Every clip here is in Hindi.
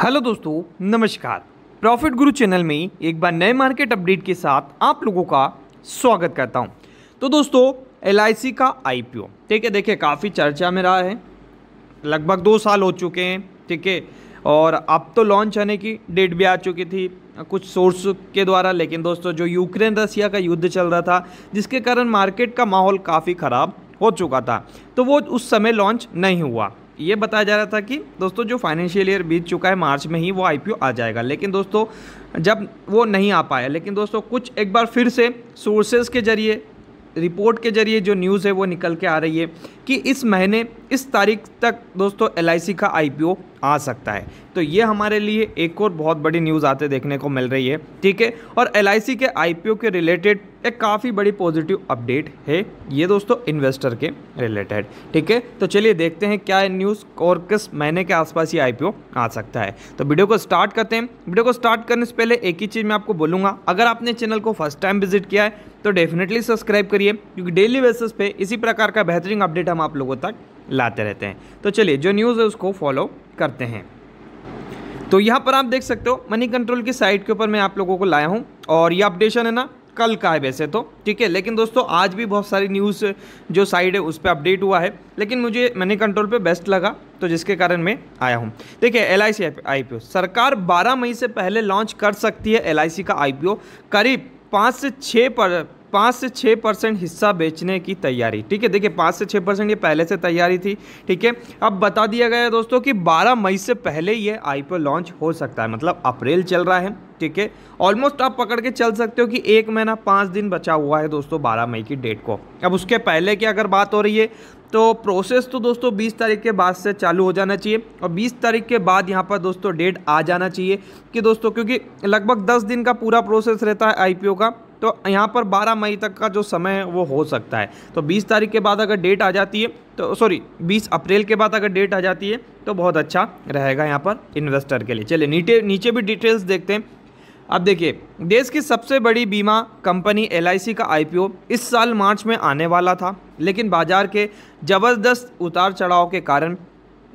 हेलो दोस्तों नमस्कार प्रॉफिट गुरु चैनल में एक बार नए मार्केट अपडेट के साथ आप लोगों का स्वागत करता हूं तो दोस्तों एल का आई ठीक है देखिए काफ़ी चर्चा में रहा है लगभग दो साल हो चुके हैं ठीक है और अब तो लॉन्च होने की डेट भी आ चुकी थी कुछ सोर्स के द्वारा लेकिन दोस्तों जो यूक्रेन रसिया का युद्ध चल रहा था जिसके कारण मार्केट का माहौल काफ़ी ख़राब हो चुका था तो वो उस समय लॉन्च नहीं हुआ ये बताया जा रहा था कि दोस्तों जो फाइनेंशियल ईयर बीत चुका है मार्च में ही वो आई आ जाएगा लेकिन दोस्तों जब वो नहीं आ पाया लेकिन दोस्तों कुछ एक बार फिर से सोर्सेज के जरिए रिपोर्ट के जरिए जो न्यूज़ है वो निकल के आ रही है कि इस महीने इस तारीख तक दोस्तों एल का आई आ सकता है तो ये हमारे लिए एक और बहुत बड़ी न्यूज़ आते देखने को मिल रही है ठीक है और एल के आई के रिलेटेड एक काफ़ी बड़ी पॉजिटिव अपडेट है ये दोस्तों इन्वेस्टर के रिलेटेड ठीक है तो चलिए देखते हैं क्या न्यूज़ और किस महीने के आसपास ये आई आ सकता है तो वीडियो को स्टार्ट करते हैं वीडियो को स्टार्ट करने से पहले एक ही चीज़ मैं आपको बोलूँगा अगर आपने चैनल को फर्स्ट टाइम विजिट किया है तो डेफिनेटली सब्सक्राइब करिए क्योंकि डेली बेसिस पे इसी प्रकार का बेहतरीन अपडेट हम आप लोगों तक लाते रहते हैं तो चलिए जो न्यूज़ है उसको फॉलो करते हैं तो यहाँ पर आप देख सकते हो मनी कंट्रोल की साइट के ऊपर मैं आप लोगों को लाया हूँ और ये अपडेशन है ना कल का है वैसे तो ठीक है लेकिन दोस्तों आज भी बहुत सारी न्यूज़ जो साइड है उस पर अपडेट हुआ है लेकिन मुझे मनी कंट्रोल पे बेस्ट लगा तो जिसके कारण मैं आया हूँ देखिए एल आई सी सरकार 12 मई से पहले लॉन्च कर सकती है एल का आई करीब पाँच से छः पर पाँच से छः परसेंट हिस्सा बेचने की तैयारी ठीक है देखिए पाँच से छः परसेंट ये पहले से तैयारी थी ठीक है अब बता दिया गया है दोस्तों कि बारह मई से पहले ये आई लॉन्च हो सकता है मतलब अप्रैल चल रहा है ठीक है ऑलमोस्ट आप पकड़ के चल सकते हो कि एक महीना पाँच दिन बचा हुआ है दोस्तों बारह मई की डेट को अब उसके पहले की अगर बात हो रही है तो प्रोसेस तो दोस्तों 20 तारीख के बाद से चालू हो जाना चाहिए और 20 तारीख के बाद यहाँ पर दोस्तों डेट आ जाना चाहिए कि दोस्तों क्योंकि लगभग 10 दिन का पूरा प्रोसेस रहता है आईपीओ का तो यहाँ पर 12 मई तक का जो समय है वो हो सकता है तो 20 तारीख के बाद अगर डेट आ जाती है तो सॉरी 20 अप्रैल के बाद अगर डेट आ जाती है तो बहुत अच्छा रहेगा यहाँ पर इन्वेस्टर के लिए चलिए नीचे नीचे भी डिटेल्स देखते हैं अब देखिए देश की सबसे बड़ी बीमा कंपनी एल का आई इस साल मार्च में आने वाला था लेकिन बाजार के ज़बरदस्त उतार चढ़ाव के कारण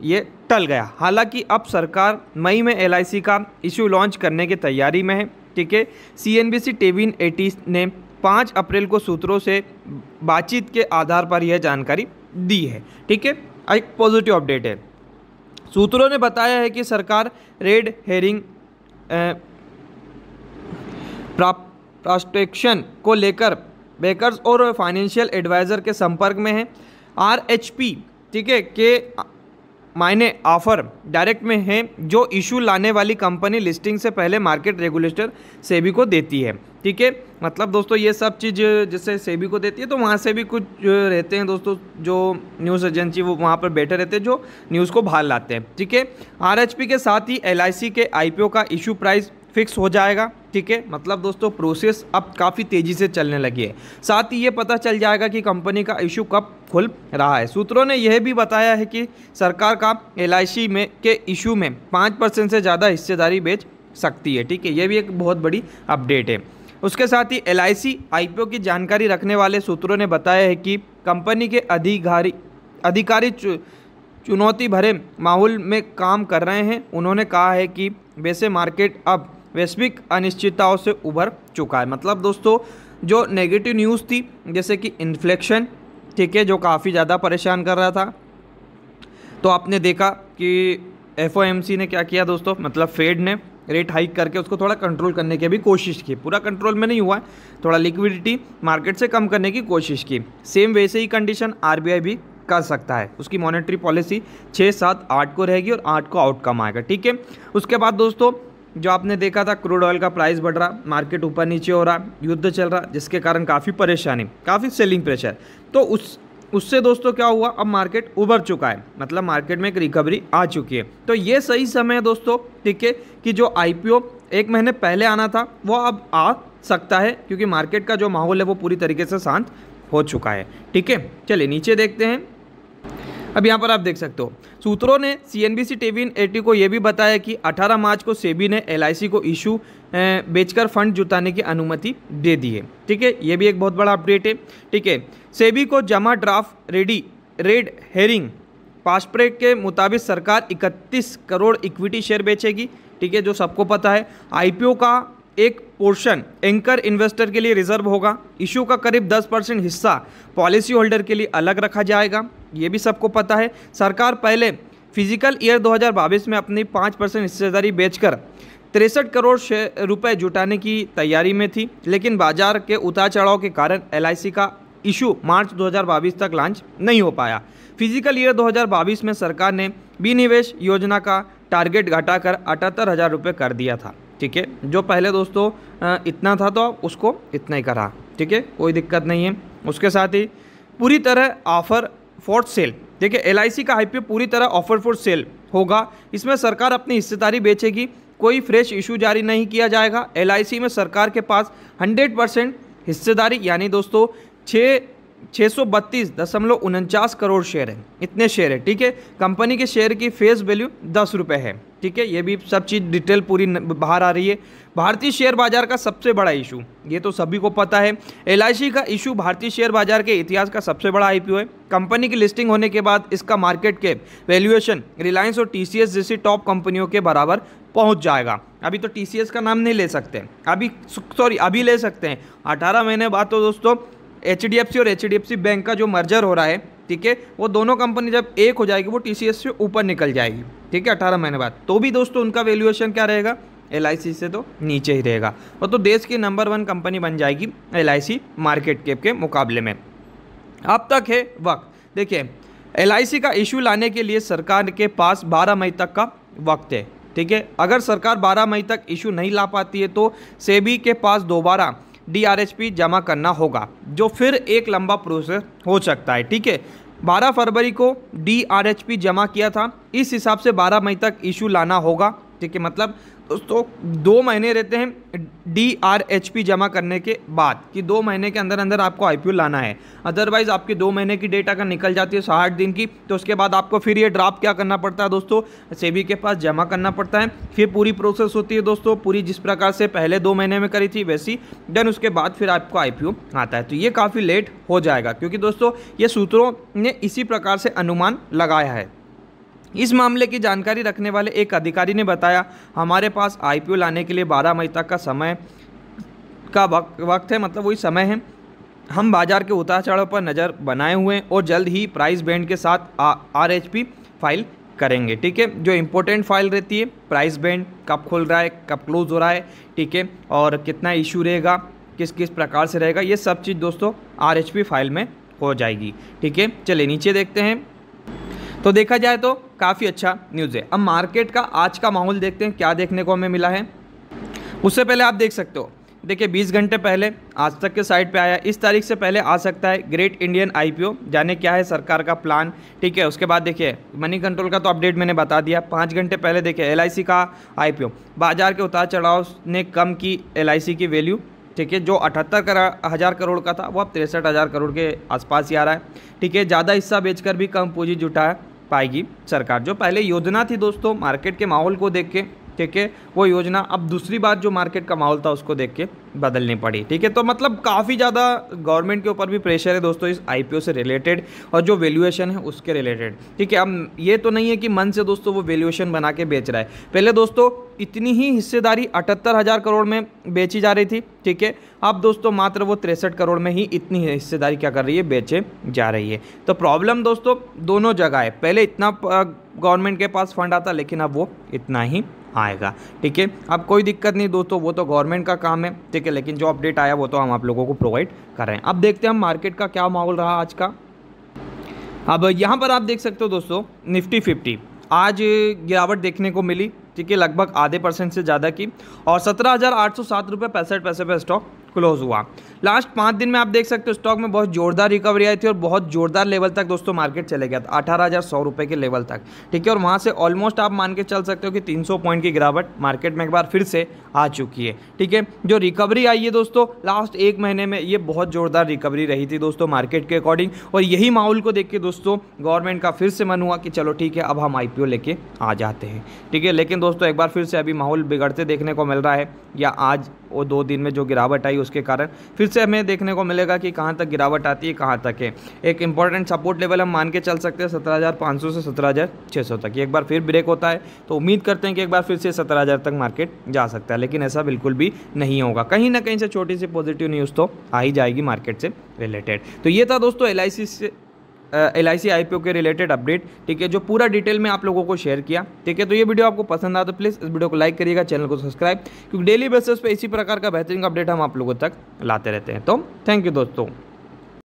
ये टल गया हालांकि अब सरकार मई में एल का इशू लॉन्च करने की तैयारी में है ठीक है सीएनबीसी टेविन एटी ने पाँच अप्रैल को सूत्रों से बातचीत के आधार पर यह जानकारी दी है ठीक है एक पॉजिटिव अपडेट है सूत्रों ने बताया है कि सरकार रेड हेरिंग प्रास्टेक्शन को लेकर बेकर्स और फाइनेंशियल एडवाइज़र के संपर्क में है आर ठीक है के मायने ऑफर डायरेक्ट में है जो इशू लाने वाली कंपनी लिस्टिंग से पहले मार्केट रेगुलेटर सेबी को देती है ठीक है मतलब दोस्तों ये सब चीज़ जैसे सेबी को देती है तो वहाँ से भी कुछ रहते हैं दोस्तों जो न्यूज़ एजेंसी वो वहाँ पर बैठे रहते हैं जो न्यूज़ को बाहर लाते हैं ठीक है आर के साथ ही एल के आई का इशू प्राइस फिक्स हो जाएगा ठीक है मतलब दोस्तों प्रोसेस अब काफ़ी तेज़ी से चलने लगी है साथ ही ये पता चल जाएगा कि कंपनी का इशू कब खुल रहा है सूत्रों ने यह भी बताया है कि सरकार का एल में के इशू में पाँच परसेंट से ज़्यादा हिस्सेदारी बेच सकती है ठीक है यह भी एक बहुत बड़ी अपडेट है उसके साथ ही एल आई की जानकारी रखने वाले सूत्रों ने बताया है कि कंपनी के अधिकारी अधिकारी चु, चुनौती भरे माहौल में काम कर रहे हैं उन्होंने कहा है कि वैसे मार्केट अब वैश्विक अनिश्चितताओं से उभर चुका है मतलब दोस्तों जो नेगेटिव न्यूज़ थी जैसे कि इन्फ्लेक्शन ठीक है जो काफ़ी ज़्यादा परेशान कर रहा था तो आपने देखा कि एफ ने क्या किया दोस्तों मतलब फेड ने रेट हाइक करके उसको थोड़ा कंट्रोल करने की भी कोशिश की पूरा कंट्रोल में नहीं हुआ थोड़ा लिक्विडिटी मार्केट से कम करने की कोशिश की सेम वैसे ही कंडीशन आर भी कर सकता है उसकी मॉनेटरी पॉलिसी छः सात आठ को रहेगी और आठ को आउटकम आएगा ठीक है उसके बाद दोस्तों जो आपने देखा था क्रूड ऑयल का प्राइस बढ़ रहा मार्केट ऊपर नीचे हो रहा युद्ध चल रहा जिसके कारण काफ़ी परेशानी काफ़ी सेलिंग प्रेशर तो उस उससे दोस्तों क्या हुआ अब मार्केट उभर चुका है मतलब मार्केट में एक रिकवरी आ चुकी है तो ये सही समय है दोस्तों ठीक है कि जो आईपीओ एक महीने पहले आना था वो अब आ सकता है क्योंकि मार्केट का जो माहौल है वो पूरी तरीके से शांत हो चुका है ठीक है चलिए नीचे देखते हैं अब यहाँ पर आप देख सकते हो सूत्रों ने सी एन बी सी टेविन एटी को यह भी बताया कि 18 मार्च को सेबी ने एल को इशू बेचकर फंड जुटाने की अनुमति दे दी है ठीक है ये भी एक बहुत बड़ा अपडेट है ठीक है सेबी को जमा ड्राफ्ट रेडी रेड हेरिंग पासप्रेक के मुताबिक सरकार 31 करोड़ इक्विटी शेयर बेचेगी ठीक है जो सबको पता है आईपीओ का एक पोर्शन एंकर इन्वेस्टर के लिए रिजर्व होगा इशू का करीब 10 परसेंट हिस्सा पॉलिसी होल्डर के लिए अलग रखा जाएगा ये भी सबको पता है सरकार पहले फिजिकल ईयर दो में अपनी पाँच परसेंट हिस्सेदारी बेचकर तिरसठ करोड़ रुपए जुटाने की तैयारी में थी लेकिन बाजार के उतार चढ़ाव के कारण एल का इशू मार्च 2022 तक लॉन्च नहीं हो पाया फिजिकल ईयर 2022 में सरकार ने विनिवेश योजना का टारगेट घटाकर अठहत्तर हज़ार रुपये कर दिया था ठीक है जो पहले दोस्तों इतना था तो उसको इतना ही करा ठीक है कोई दिक्कत नहीं है उसके साथ ही पूरी तरह ऑफर फॉर सेल देखिए एल का आई पूरी तरह ऑफर फॉर सेल होगा इसमें सरकार अपनी हिस्सेदारी बेचेगी कोई फ्रेश इशू जारी नहीं किया जाएगा एल में सरकार के पास हंड्रेड परसेंट हिस्सेदारी यानी दोस्तों छः छः सौ बत्तीस दशमलव उनचास करोड़ शेयर है इतने शेयर है ठीक है कंपनी के शेयर की फेस वैल्यू दस रुपये है ठीक है ये भी सब चीज़ डिटेल पूरी बाहर आ रही है भारतीय शेयर बाजार का सबसे बड़ा इशू ये तो सभी को पता है एल का इशू भारतीय शेयर बाजार के इतिहास का सबसे बड़ा आई है कंपनी की लिस्टिंग होने के बाद इसका मार्केट कैप वैल्यूएशन रिलायंस और टी जैसी टॉप कंपनियों के बराबर पहुँच जाएगा अभी तो टी का नाम नहीं ले सकते अभी सॉरी अभी ले सकते हैं अठारह महीने बाद तो दोस्तों एच और एच बैंक का जो मर्जर हो रहा है ठीक है वो दोनों कंपनी जब एक हो जाएगी वो टी से ऊपर निकल जाएगी ठीक है अठारह महीने बाद तो भी दोस्तों उनका वैल्यूएशन क्या रहेगा एल से तो नीचे ही रहेगा और तो देश की नंबर वन कंपनी बन जाएगी एल मार्केट कैप के मुकाबले में अब तक है वक्त देखिए एल का इशू लाने के लिए सरकार के पास 12 मई तक का वक्त है ठीक है अगर सरकार 12 मई तक इशू नहीं ला पाती है तो सेबी के पास दोबारा डी जमा करना होगा जो फिर एक लंबा प्रोसेस हो सकता है ठीक है बारह फरवरी को डी जमा किया था इस हिसाब से बारह मई तक इशू लाना होगा ठीक है मतलब दोस्तों दो महीने रहते हैं डी आर एच पी जमा करने के बाद कि दो महीने के अंदर अंदर आपको आई पी ओ लाना है अदरवाइज़ आपकी दो महीने की डेट अगर निकल जाती है साठ दिन की तो उसके बाद आपको फिर ये ड्राफ्ट क्या करना पड़ता है दोस्तों सेबी e के पास जमा करना पड़ता है फिर पूरी प्रोसेस होती है दोस्तों पूरी जिस प्रकार से पहले दो महीने में करी थी वैसी देन उसके बाद फिर आपको आई पी ओ आता है तो ये काफ़ी लेट हो जाएगा क्योंकि दोस्तों ये सूत्रों ने इसी प्रकार से अनुमान लगाया है इस मामले की जानकारी रखने वाले एक अधिकारी ने बताया हमारे पास आईपीओ लाने के लिए 12 मई तक का समय का वक्त है मतलब वही समय है हम बाजार के उतार चढ़ाव पर नज़र बनाए हुए हैं और जल्द ही प्राइस बैंड के साथ आर एच पी फाइल करेंगे ठीक है जो इम्पोर्टेंट फाइल रहती है प्राइस बैंड कब खुल रहा है कब क्लोज हो रहा है ठीक है और कितना इशू रहेगा किस किस प्रकार से रहेगा ये सब चीज़ दोस्तों आर एच पी फाइल में हो जाएगी ठीक है चलिए नीचे देखते हैं तो देखा जाए तो काफ़ी अच्छा न्यूज़ है अब मार्केट का आज का माहौल देखते हैं क्या देखने को हमें मिला है उससे पहले आप देख सकते हो देखिए 20 घंटे पहले आज तक के साइड पे आया इस तारीख से पहले आ सकता है ग्रेट इंडियन आईपीओ जाने क्या है सरकार का प्लान ठीक है उसके बाद देखिए मनी कंट्रोल का तो अपडेट मैंने बता दिया पाँच घंटे पहले देखिए एल का आईपीओ बाजार के उतार चढ़ाव ने कम की एल की वैल्यू ठीक है जो अठहत्तर हज़ार करोड़ का था वो अब तिरसठ हज़ार करोड़ के आसपास ही आ रहा है ठीक है ज़्यादा हिस्सा बेचकर भी कम पूंजी जुटा है पाएगी सरकार जो पहले योजना थी दोस्तों मार्केट के माहौल को देख के ठीक है वो योजना अब दूसरी बात जो मार्केट का माहौल था उसको देख के बदलनी पड़ी ठीक है तो मतलब काफ़ी ज़्यादा गवर्नमेंट के ऊपर भी प्रेशर है दोस्तों इस आईपीओ से रिलेटेड और जो वैल्यूएशन है उसके रिलेटेड ठीक है अब ये तो नहीं है कि मन से दोस्तों वो वैल्यूएशन बना के बेच रहा है पहले दोस्तों इतनी ही हिस्सेदारी अठहत्तर हज़ार करोड़ में बेची जा रही थी ठीक है अब दोस्तों मात्र वो तिरसठ करोड़ में ही इतनी हिस्सेदारी क्या कर रही है बेचे जा रही है तो प्रॉब्लम दोस्तों दोनों जगह है पहले इतना गवर्नमेंट के पास फंड आता लेकिन अब वो इतना ही आएगा ठीक है अब कोई दिक्कत नहीं दोस्तों वो तो गवर्नमेंट का काम है ठीक है लेकिन जो अपडेट आया वो तो हम आप लोगों को प्रोवाइड कर रहे हैं अब देखते हैं हम मार्केट का क्या माहौल रहा आज का अब यहाँ पर आप देख सकते हो दोस्तों निफ्टी फिफ्टी आज गिरावट देखने को मिली ठीक है लगभग आधे परसेंट से ज़्यादा की और सत्रह हज़ार आठ सौ सात रुपये पैंसठ पैसे पर स्टॉक क्लोज हुआ लास्ट पाँच दिन में आप देख सकते हो स्टॉक में बहुत जोरदार रिकवरी आई थी और बहुत जोरदार लेवल तक दोस्तों मार्केट चले गया था अठारह हज़ार सौ रुपये के लेवल तक ठीक है और वहाँ से ऑलमोस्ट आप मान के चल सकते हो कि तीन सौ पॉइंट की गिरावट मार्केट में एक बार फिर से आ चुकी है ठीक है जो रिकवरी आई है दोस्तों लास्ट एक महीने में ये बहुत जोरदार रिकवरी रही थी दोस्तों मार्केट के अकॉर्डिंग और यही माहौल को देख के दोस्तों गवर्नमेंट का फिर से मन हुआ कि चलो ठीक है अब हम आई लेके आ जाते हैं ठीक है लेकिन दोस्तों एक बार फिर से अभी माहौल बिगड़ते देखने को मिल रहा है या आज वो दो दिन में जो गिरावट आई उसके कारण फिर से हमें देखने को मिलेगा कि कहाँ तक गिरावट आती है कहाँ तक है एक इंपॉर्टेंट सपोर्ट लेवल हम मान के चल सकते हैं सत्रह से सत्रह तक एक बार फिर ब्रेक होता है तो उम्मीद करते हैं कि एक बार फिर से सत्रह तक मार्केट जा सकता है लेकिन ऐसा बिल्कुल भी नहीं होगा कहीं ना कहीं से छोटी सी पॉजिटिव न्यूज़ तो आ ही जाएगी मार्केट से रिलेटेड तो ये था दोस्तों एल से L I C I P O के रिलेटेड अपडेट ठीक है जो पूरा डिटेल में आप लोगों को शेयर किया ठीक है तो ये वीडियो आपको पसंद आया तो प्लीज़ इस वीडियो को लाइक करिएगा चैनल को सब्सक्राइब क्योंकि डेली बेसिस पे इसी प्रकार का बेहतरीन अपडेट हम आप लोगों तक लाते रहते हैं तो थैंक यू दोस्तों